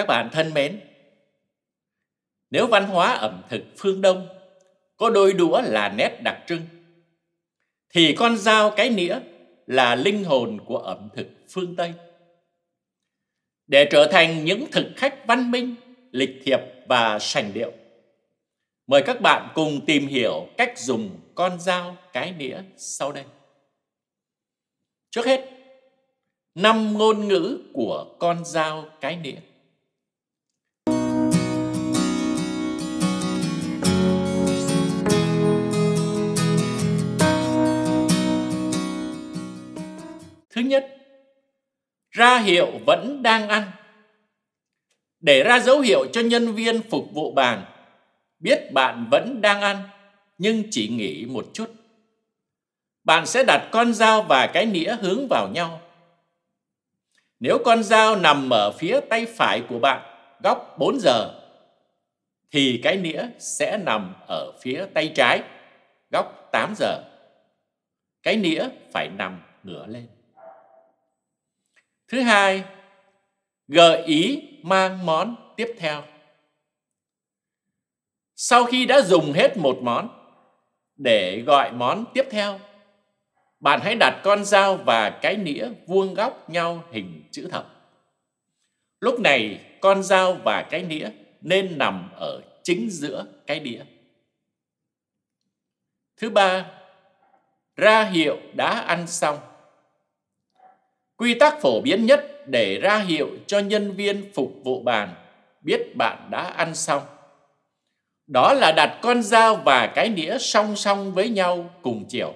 Các bạn thân mến, nếu văn hóa ẩm thực phương Đông có đôi đũa là nét đặc trưng, thì con dao cái nĩa là linh hồn của ẩm thực phương Tây. Để trở thành những thực khách văn minh, lịch thiệp và sành điệu, mời các bạn cùng tìm hiểu cách dùng con dao cái nĩa sau đây. Trước hết, năm ngôn ngữ của con dao cái nĩa. Thứ nhất, ra hiệu vẫn đang ăn. Để ra dấu hiệu cho nhân viên phục vụ bàn, biết bạn vẫn đang ăn nhưng chỉ nghỉ một chút. Bạn sẽ đặt con dao và cái nĩa hướng vào nhau. Nếu con dao nằm ở phía tay phải của bạn, góc 4 giờ, thì cái nĩa sẽ nằm ở phía tay trái, góc 8 giờ. Cái nĩa phải nằm ngửa lên. Thứ hai, gợi ý mang món tiếp theo. Sau khi đã dùng hết một món để gọi món tiếp theo, bạn hãy đặt con dao và cái nĩa vuông góc nhau hình chữ thập. Lúc này, con dao và cái nĩa nên nằm ở chính giữa cái đĩa. Thứ ba, ra hiệu đã ăn xong Quy tắc phổ biến nhất để ra hiệu cho nhân viên phục vụ bàn biết bạn đã ăn xong. Đó là đặt con dao và cái đĩa song song với nhau cùng chiều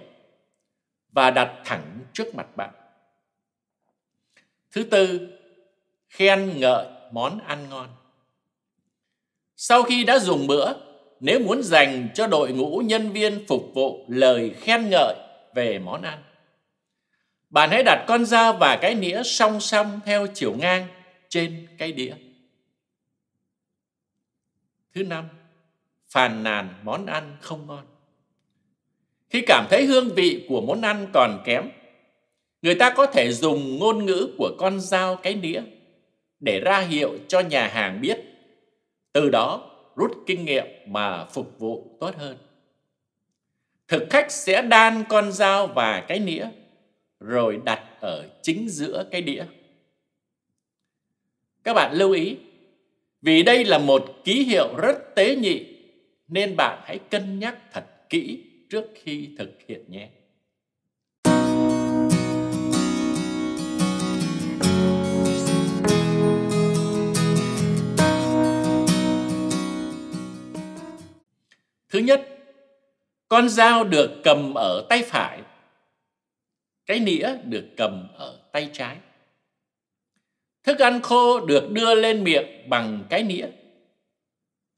và đặt thẳng trước mặt bạn. Thứ tư, khen ngợi món ăn ngon. Sau khi đã dùng bữa, nếu muốn dành cho đội ngũ nhân viên phục vụ lời khen ngợi về món ăn bạn hãy đặt con dao và cái nĩa song song theo chiều ngang trên cái đĩa. Thứ năm, phàn nàn món ăn không ngon. Khi cảm thấy hương vị của món ăn còn kém, người ta có thể dùng ngôn ngữ của con dao cái nĩa để ra hiệu cho nhà hàng biết, từ đó rút kinh nghiệm mà phục vụ tốt hơn. Thực khách sẽ đan con dao và cái nĩa rồi đặt ở chính giữa cái đĩa. Các bạn lưu ý, vì đây là một ký hiệu rất tế nhị nên bạn hãy cân nhắc thật kỹ trước khi thực hiện nhé. Thứ nhất, con dao được cầm ở tay phải cái nĩa được cầm ở tay trái. Thức ăn khô được đưa lên miệng bằng cái nĩa.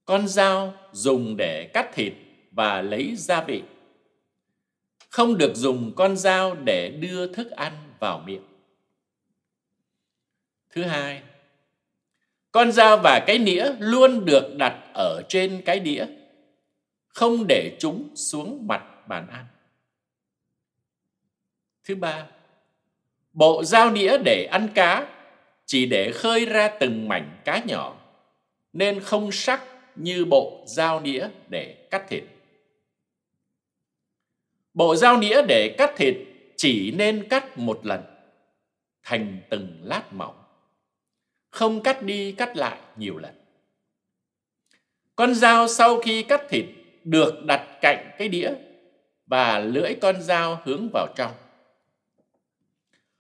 Con dao dùng để cắt thịt và lấy gia vị. Không được dùng con dao để đưa thức ăn vào miệng. Thứ hai, con dao và cái nĩa luôn được đặt ở trên cái đĩa, không để chúng xuống mặt bàn ăn. Thứ ba, bộ dao đĩa để ăn cá chỉ để khơi ra từng mảnh cá nhỏ nên không sắc như bộ dao đĩa để cắt thịt. Bộ dao đĩa để cắt thịt chỉ nên cắt một lần thành từng lát mỏng, không cắt đi cắt lại nhiều lần. Con dao sau khi cắt thịt được đặt cạnh cái đĩa và lưỡi con dao hướng vào trong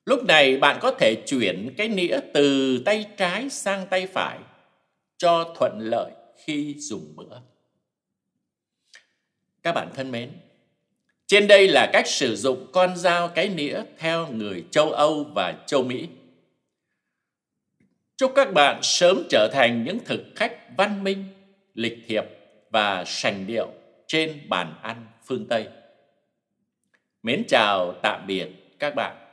Lúc này bạn có thể chuyển cái nĩa từ tay trái sang tay phải cho thuận lợi khi dùng bữa. Các bạn thân mến, trên đây là cách sử dụng con dao cái nĩa theo người châu Âu và châu Mỹ. Chúc các bạn sớm trở thành những thực khách văn minh, lịch thiệp và sành điệu trên bàn ăn phương Tây. Mến chào tạm biệt các bạn.